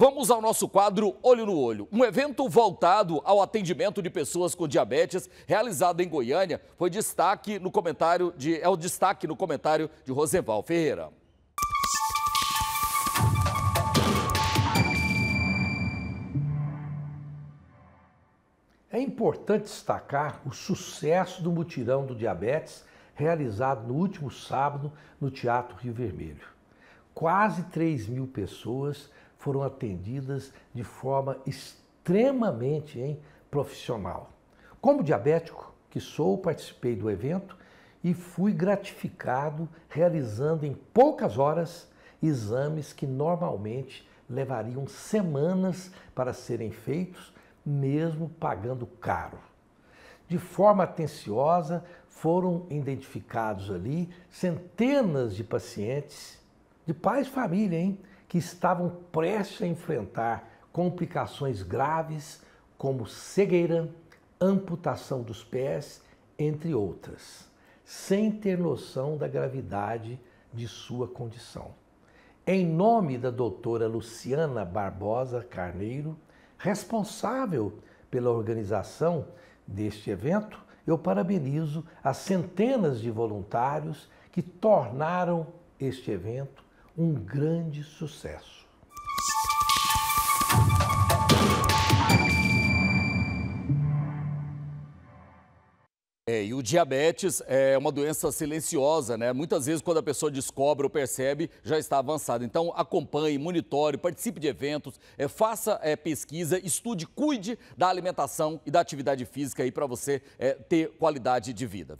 Vamos ao nosso quadro Olho no Olho. Um evento voltado ao atendimento de pessoas com diabetes, realizado em Goiânia, foi destaque no comentário de é o destaque no comentário de Rosenval Ferreira. É importante destacar o sucesso do mutirão do diabetes realizado no último sábado no Teatro Rio Vermelho. Quase 3 mil pessoas foram atendidas de forma extremamente hein, profissional. Como diabético que sou, participei do evento e fui gratificado realizando em poucas horas exames que normalmente levariam semanas para serem feitos, mesmo pagando caro. De forma atenciosa, foram identificados ali centenas de pacientes, de pais e família, hein? que estavam prestes a enfrentar complicações graves como cegueira, amputação dos pés, entre outras, sem ter noção da gravidade de sua condição. Em nome da doutora Luciana Barbosa Carneiro, responsável pela organização deste evento, eu parabenizo as centenas de voluntários que tornaram este evento um grande sucesso. É, e o diabetes é uma doença silenciosa, né? Muitas vezes, quando a pessoa descobre ou percebe, já está avançada. Então, acompanhe, monitore, participe de eventos, é, faça é, pesquisa, estude, cuide da alimentação e da atividade física aí para você é, ter qualidade de vida.